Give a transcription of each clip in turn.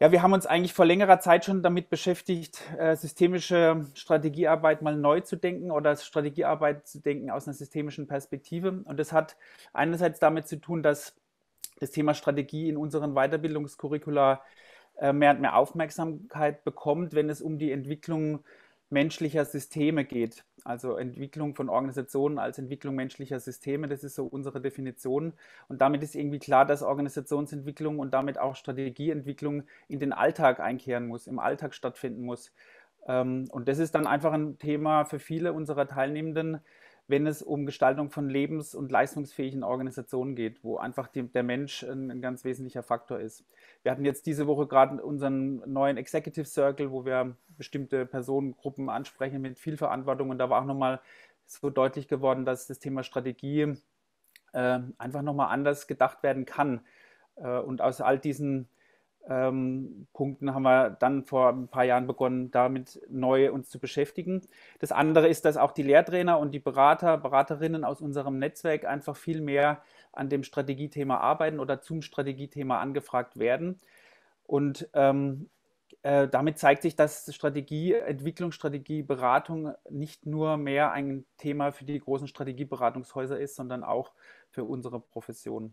Ja, wir haben uns eigentlich vor längerer Zeit schon damit beschäftigt, äh, systemische Strategiearbeit mal neu zu denken oder Strategiearbeit zu denken aus einer systemischen Perspektive. Und das hat einerseits damit zu tun, dass das Thema Strategie in unseren Weiterbildungskurricula äh, mehr und mehr Aufmerksamkeit bekommt, wenn es um die Entwicklung menschlicher Systeme geht. Also Entwicklung von Organisationen als Entwicklung menschlicher Systeme, das ist so unsere Definition. Und damit ist irgendwie klar, dass Organisationsentwicklung und damit auch Strategieentwicklung in den Alltag einkehren muss, im Alltag stattfinden muss. Ähm, und das ist dann einfach ein Thema für viele unserer Teilnehmenden, wenn es um Gestaltung von lebens- und leistungsfähigen Organisationen geht, wo einfach die, der Mensch ein, ein, ganz wesentlicher Faktor ist. Wir hatten jetzt diese Woche gerade unseren neuen Executive Circle, wo wir bestimmte Personengruppen ansprechen mit viel Verantwortung und da war auch nochmal so deutlich geworden, dass das Thema Strategie äh, einfach nochmal anders gedacht werden kann. Äh, und aus all diesen ähm, Punkten haben wir dann vor ein paar Jahren begonnen, damit neu uns zu beschäftigen. Das andere ist, dass auch die Lehrtrainer und die Berater, Beraterinnen aus unserem Netzwerk einfach viel mehr an dem Strategiethema arbeiten oder zum Strategiethema angefragt werden. Und ähm, äh, damit zeigt sich, dass Strategieentwicklung, Strategieberatung nicht nur mehr ein Thema für die großen Strategieberatungshäuser ist, sondern auch für unsere Profession.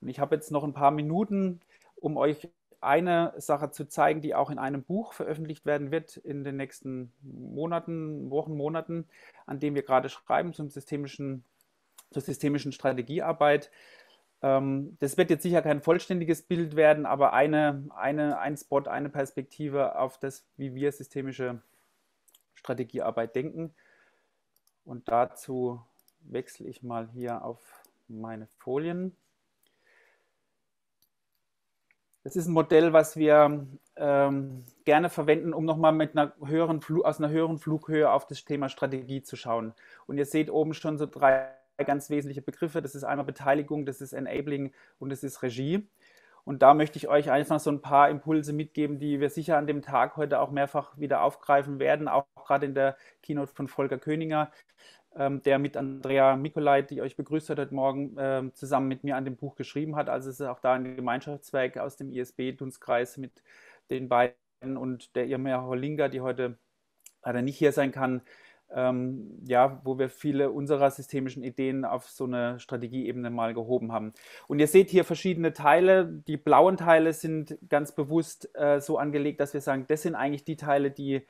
Und ich habe jetzt noch ein paar Minuten, um euch eine Sache zu zeigen, die auch in einem Buch veröffentlicht werden wird in den nächsten Monaten, Wochen, Monaten, an dem wir gerade schreiben zum systemischen, zur systemischen Strategiearbeit. Ähm, das wird jetzt sicher kein vollständiges Bild werden, aber eine, eine, ein Spot, eine Perspektive auf das, wie wir systemische Strategiearbeit denken. Und dazu wechsle ich mal hier auf meine Folien. Das ist ein Modell, was wir ähm, gerne verwenden, um nochmal mit einer höheren Fl aus einer höheren Flughöhe auf das Thema Strategie zu schauen. Und ihr seht oben schon so drei ganz wesentliche Begriffe. Das ist einmal Beteiligung, das ist Enabling und das ist Regie. Und da möchte ich euch einfach so ein paar Impulse mitgeben, die wir sicher an dem Tag heute auch mehrfach wieder aufgreifen werden, auch gerade in der Keynote von Volker Köninger. Ähm, der mit Andrea Mikolai, die euch begrüßt hat heute Morgen, ähm, zusammen mit mir an dem Buch geschrieben hat. Also es ist auch da ein Gemeinschaftswerk aus dem ISB-Dunstkreis mit den beiden und der Irma Hollinger, die heute leider nicht hier sein kann. Ähm, ja, wo wir viele unserer systemischen Ideen auf so eine Strategieebene mal gehoben haben. Und ihr seht hier verschiedene Teile. Die blauen Teile sind ganz bewusst äh, so angelegt, dass wir sagen, das sind eigentlich die Teile, die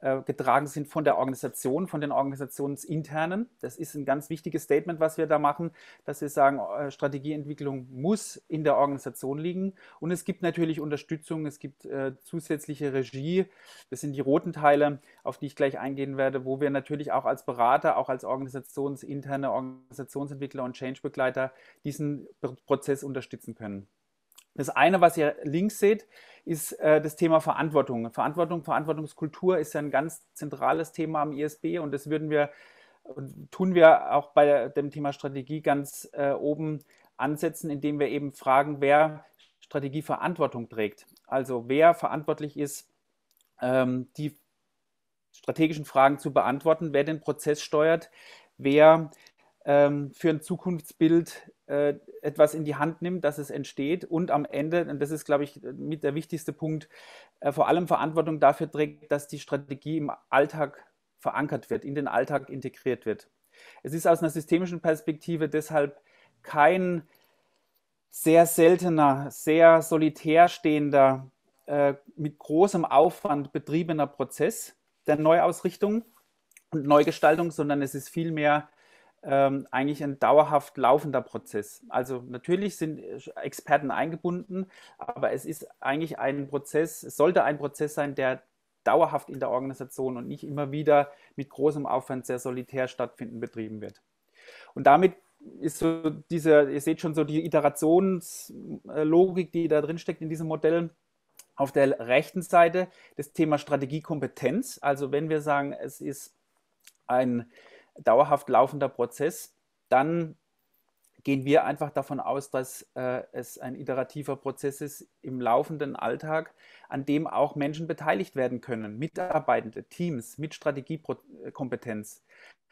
äh, getragen sind von der Organisation, von den Organisationsinternen. Das ist ein ganz wichtiges Statement, was wir da machen, dass wir sagen, äh, Strategieentwicklung muss in der Organisation liegen. Und es gibt natürlich Unterstützung, es gibt äh, zusätzliche Regie. Das sind die roten Teile, auf die ich gleich eingehen werde, wo wir natürlich auch als Berater, auch als organisationsinterne Organisationsentwickler und Change-Begleiter diesen Prozess unterstützen können. Das eine, was ihr links seht, ist äh, das Thema Verantwortung. Verantwortung, Verantwortungskultur ist ja ein ganz zentrales Thema am ISB und das würden wir, tun wir auch bei dem Thema Strategie ganz äh, oben ansetzen, indem wir eben fragen, wer Strategieverantwortung trägt. Also wer verantwortlich ist, ähm, die strategischen Fragen zu beantworten, wer den Prozess steuert, wer ähm, für ein Zukunftsbild äh, etwas in die Hand nimmt, dass es entsteht und am Ende, und das ist, glaube ich, mit der wichtigste Punkt, äh, vor allem Verantwortung dafür trägt, dass die Strategie im Alltag verankert wird, in den Alltag integriert wird. Es ist aus einer systemischen Perspektive deshalb kein sehr seltener, sehr solitär stehender, äh, mit großem Aufwand betriebener Prozess der Neuausrichtung und Neugestaltung, sondern es ist vielmehr ähm, eigentlich ein dauerhaft laufender Prozess. Also natürlich sind äh, Experten eingebunden, aber es ist eigentlich ein Prozess, es sollte ein Prozess sein, der dauerhaft in der Organisation und nicht immer wieder mit großem Aufwand sehr solitär stattfinden betrieben wird. Und damit ist so diese, ihr seht schon so die Iterationslogik, die da drin steckt in diesem Modell. Auf der rechten Seite das Thema Strategiekompetenz. Also wenn wir sagen, es ist ein dauerhaft laufender Prozess, dann gehen wir einfach davon aus, dass äh, es ein iterativer Prozess ist im laufenden Alltag, an dem auch Menschen beteiligt werden können, Mitarbeitende, Teams mit Strategiekompetenz.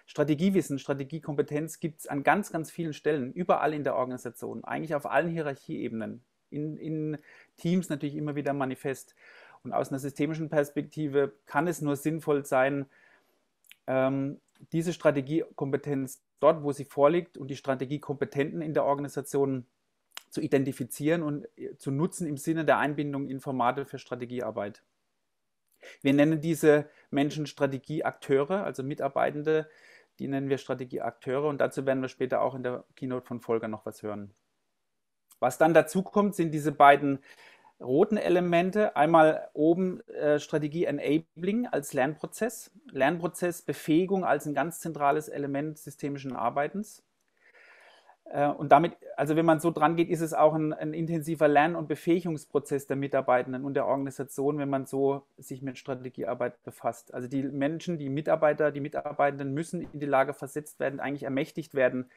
Strategiewissen, Strategiekompetenz gibt es an ganz, ganz vielen Stellen, überall in der Organisation, eigentlich auf allen Hierarchieebenen, in, in Teams natürlich immer wieder manifest. Und aus einer systemischen Perspektive kann es nur sinnvoll sein, ähm, diese Strategiekompetenz dort, wo sie vorliegt und die Strategiekompetenten in der Organisation zu identifizieren und äh, zu nutzen im Sinne der Einbindung in Formate für Strategiearbeit. Wir nennen diese Menschen Strategieakteure, also Mitarbeitende, die nennen wir Strategieakteure und dazu werden wir später auch in der Keynote von Volker noch was hören. Was dann dazu kommt, sind diese beiden roten Elemente. Einmal oben äh, Strategie Enabling als Lernprozess. Lernprozess Befähigung als ein ganz zentrales Element systemischen Arbeitens. Äh, und damit, also wenn man so dran geht, ist es auch ein, ein intensiver Lern- und Befähigungsprozess der Mitarbeitenden und der Organisation, wenn man so sich mit Strategiearbeit befasst. Also die Menschen, die Mitarbeiter, die Mitarbeitenden müssen in die Lage versetzt werden, eigentlich ermächtigt werden,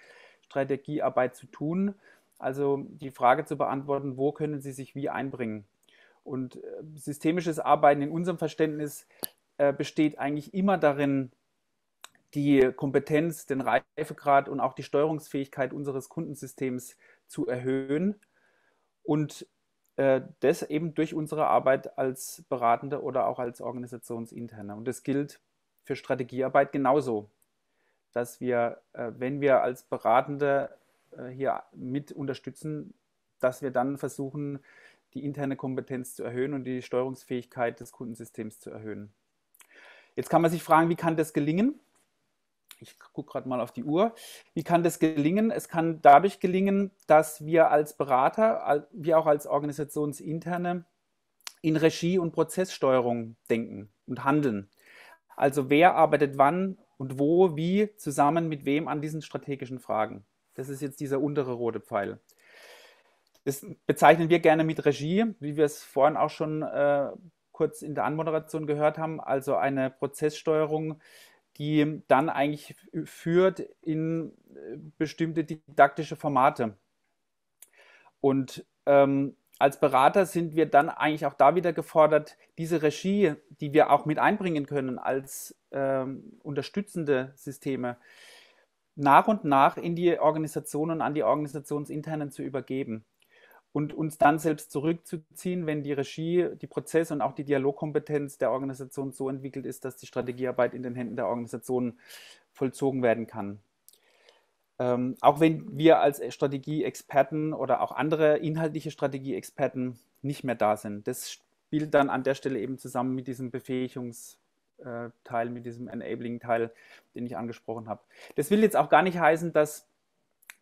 Strategiearbeit zu tun. Also die Frage zu beantworten, wo können sie sich wie einbringen? Und äh, systemisches Arbeiten in unserem Verständnis äh, besteht eigentlich immer darin, die Kompetenz, den Reifegrad und auch die Steuerungsfähigkeit unseres Kundensystems zu erhöhen und äh, das eben durch unsere Arbeit als Beratende oder auch als Organisationsinterne. Und das gilt für Strategiearbeit genauso, dass wir, äh, wenn wir als Beratende äh, hier mit unterstützen, dass wir dann versuchen, die interne Kompetenz zu erhöhen und die Steuerungsfähigkeit des Kundensystems zu erhöhen. Jetzt kann man sich fragen, wie kann das gelingen? Ich gucke gerade mal auf die Uhr. Wie kann das gelingen? Es kann dadurch gelingen, dass wir als Berater, wie auch als organisationsinterne, in Regie und Prozesssteuerung denken und handeln. Also wer arbeitet wann und wo, wie, zusammen mit wem an diesen strategischen Fragen. Das ist jetzt dieser untere rote Pfeil. Das bezeichnen wir gerne mit Regie, wie wir es vorhin auch schon äh, kurz in der Anmoderation gehört haben, also eine Prozesssteuerung, die dann eigentlich führt in äh, bestimmte didaktische Formate. Und ähm, als Berater sind wir dann eigentlich auch da wieder gefordert, diese Regie, die wir auch mit einbringen können als ähm, unterstützende Systeme, nach und nach in die Organisationen an die Organisationsinternen zu übergeben und uns dann selbst zurückzuziehen, wenn die Regie, die Prozesse und auch die Dialogkompetenz der Organisation so entwickelt ist, dass die Strategiearbeit in den Händen der Organisation vollzogen werden kann. Ähm, auch wenn wir als Strategieexperten oder auch andere inhaltliche Strategieexperten nicht mehr da sind. Das spielt dann an der Stelle eben zusammen mit diesem Befähigungsteil, äh, mit diesem Enabling-Teil, den ich angesprochen habe. Das will jetzt auch gar nicht heißen, dass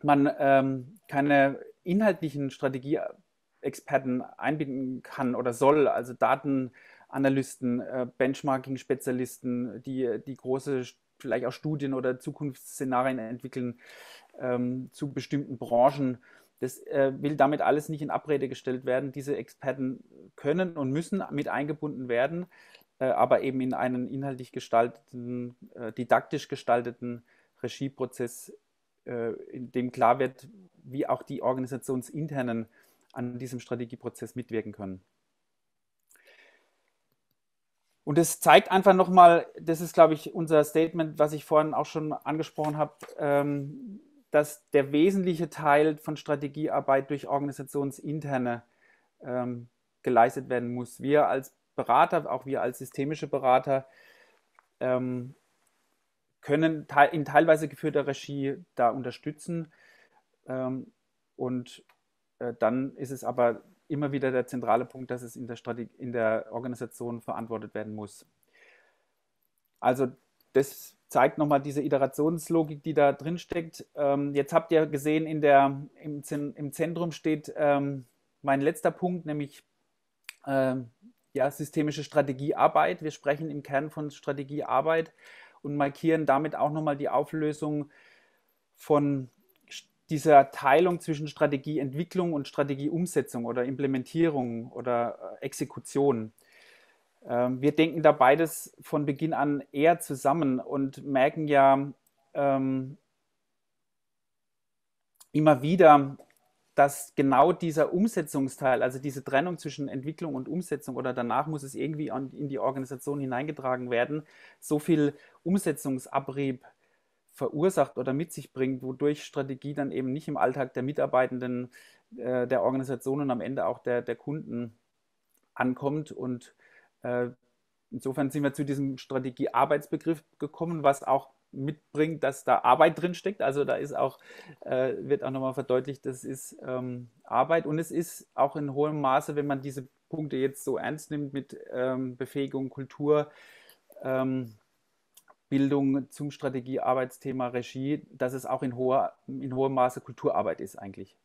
man ähm, keine inhaltlichen Strategieexperten einbinden kann oder soll, also Datenanalysten, äh, Benchmarking-Spezialisten, die, die große vielleicht auch Studien oder Zukunftsszenarien entwickeln ähm, zu bestimmten Branchen. Das äh, will damit alles nicht in Abrede gestellt werden. Diese Experten können und müssen mit eingebunden werden, äh, aber eben in einen inhaltlich gestalteten, äh, didaktisch gestalteten Regieprozess äh, in dem klar wird, wie auch die organisationsinternen an diesem Strategieprozess mitwirken können. Und das zeigt einfach nochmal, das ist, glaube ich, unser Statement, was ich vorhin auch schon angesprochen habe, ähm, dass der wesentliche Teil von Strategiearbeit durch organisationsinterne ähm, geleistet werden muss. Wir als Berater, auch wir als systemische Berater, ähm, können in teilweise geführter Regie da unterstützen. Ähm, und äh, dann ist es aber immer wieder der zentrale Punkt, dass es in der, Strategie, in der Organisation verantwortet werden muss. Also das zeigt nochmal diese Iterationslogik, die da drin steckt. Ähm, jetzt habt ihr gesehen, in der, im, im Zentrum steht ähm, mein letzter Punkt, nämlich ja, systemische Strategiearbeit. Wir sprechen im Kern von Strategiearbeit und markieren damit auch nochmal die Auflösung von dieser Teilung zwischen Strategieentwicklung und Strategieumsetzung oder Implementierung oder äh, Exekution. Ähm, wir denken da beides von Beginn an eher zusammen und merken ja ähm, immer wieder, dass genau dieser Umsetzungsteil, also diese Trennung zwischen Entwicklung und Umsetzung oder danach muss es irgendwie an, in die Organisation hineingetragen werden, so viel Umsetzungsabrieb verursacht oder mit sich bringt, wodurch Strategie dann eben nicht im Alltag der Mitarbeitenden, äh, der Organisation und am Ende auch der, der Kunden ankommt. Und äh, insofern sind wir zu diesem Strategie-Arbeitsbegriff gekommen, was auch mitbringt, dass da Arbeit drin steckt. Also da ist auch, äh, wird auch nochmal verdeutlicht, das ist ähm, Arbeit und es ist auch in hohem Maße, wenn man diese Punkte jetzt so ernst nimmt mit ähm, Befähigung, Kultur, ähm, Bildung zum Strategie, Arbeitsthema, Regie, dass es auch in, hoher, in hohem Maße Kulturarbeit ist eigentlich,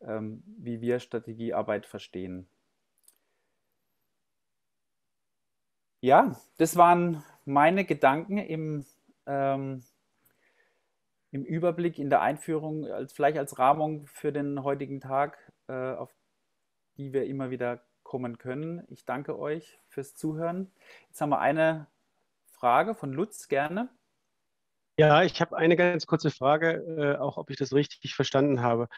ähm, wie wir Strategiearbeit verstehen. Ja, das waren meine Gedanken im ähm, im Überblick, in der Einführung, als, vielleicht als Rahmung für den heutigen Tag, äh, auf die wir immer wieder kommen können. Ich danke euch fürs Zuhören. Jetzt haben wir eine Frage von Lutz gerne. Ja, ich habe eine ganz kurze Frage, äh, auch ob ich das richtig verstanden habe.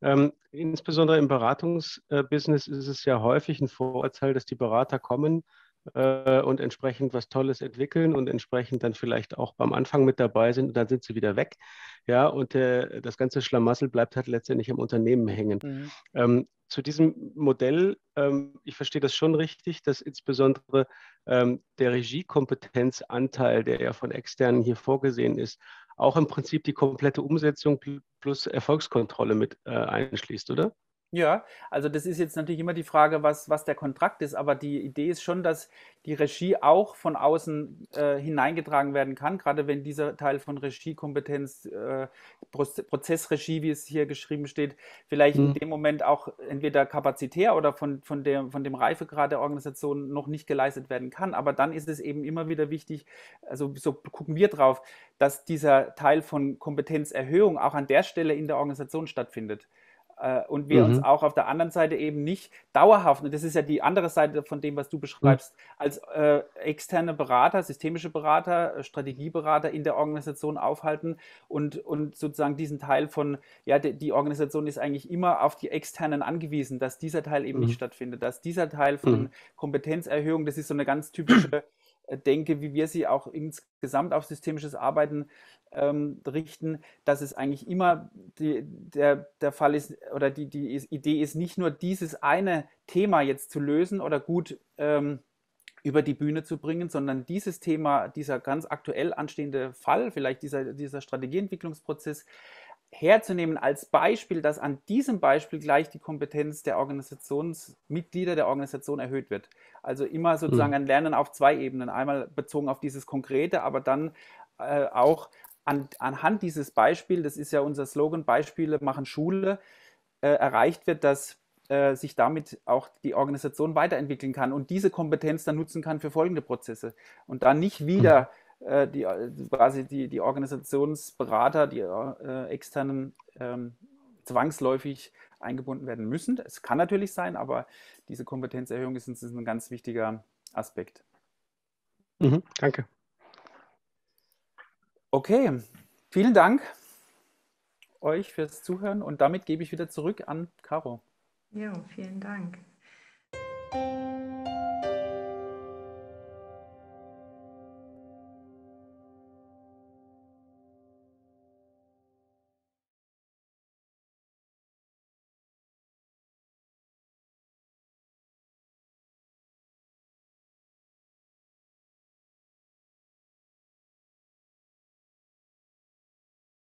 Ähm, insbesondere im Beratungsbusiness äh, ist es ja häufig ein Vorurteil, dass die Berater kommen äh, und entsprechend was Tolles entwickeln und entsprechend dann vielleicht auch beim Anfang mit dabei sind und dann sind sie wieder weg. Ja, und äh, das ganze Schlamassel bleibt halt letztendlich im Unternehmen hängen. Mhm. Ähm, zu diesem Modell, ähm, ich verstehe das schon richtig, dass insbesondere ähm, der Regiekompetenzanteil, der ja von externen hier vorgesehen ist, auch im Prinzip die komplette Umsetzung plus Erfolgskontrolle mit äh, einschließt, oder? Ja, also das ist jetzt natürlich immer die Frage, was, was der Kontrakt ist, aber die Idee ist schon, dass die Regie auch von außen äh, hineingetragen werden kann, gerade wenn dieser Teil von Regiekompetenz, äh, Prozessregie, wie es hier geschrieben steht, vielleicht mhm. in dem Moment auch entweder kapazitär oder von, von, der, von dem Reifegrad der Organisation noch nicht geleistet werden kann. Aber dann ist es eben immer wieder wichtig, also so gucken wir drauf, dass dieser Teil von Kompetenzerhöhung auch an der Stelle in der Organisation stattfindet. Äh, und wir mhm. uns auch auf der anderen Seite eben nicht dauerhaft, und das ist ja die andere Seite von dem, was du beschreibst, als äh, externe Berater, systemische Berater, äh, Strategieberater in der Organisation aufhalten und, und sozusagen diesen Teil von, ja, die, die Organisation ist eigentlich immer auf die externen angewiesen, dass dieser Teil eben mhm. nicht stattfindet, dass dieser Teil von mhm. Kompetenzerhöhung, das ist so eine ganz typische denke, wie wir sie auch insgesamt auf systemisches Arbeiten ähm, richten, dass es eigentlich immer die, der, der Fall ist oder die, die Idee ist, nicht nur dieses eine Thema jetzt zu lösen oder gut ähm, über die Bühne zu bringen, sondern dieses Thema, dieser ganz aktuell anstehende Fall, vielleicht dieser, dieser Strategieentwicklungsprozess, herzunehmen als Beispiel, dass an diesem Beispiel gleich die Kompetenz der Organisationsmitglieder der Organisation erhöht wird. Also immer hm. sozusagen ein Lernen auf zwei Ebenen. Einmal bezogen auf dieses Konkrete, aber dann äh, auch an, anhand dieses Beispiels, das ist ja unser Slogan, Beispiele machen Schule, äh, erreicht wird, dass äh, sich damit auch die Organisation weiterentwickeln kann und diese Kompetenz dann nutzen kann für folgende Prozesse. Und dann nicht hm. wieder. Mhm äh, die, äh, quasi die, die Organisationsberater, die äh, externen, ähm, zwangsläufig eingebunden werden müssen. Es kann natürlich sein, aber diese Kompetenzerhöhung ist, ist ein ganz wichtiger Aspekt. Mhm, danke. Okay, vielen Dank euch fürs Zuhören und damit gebe ich wieder zurück an Caro. Ja, vielen Dank.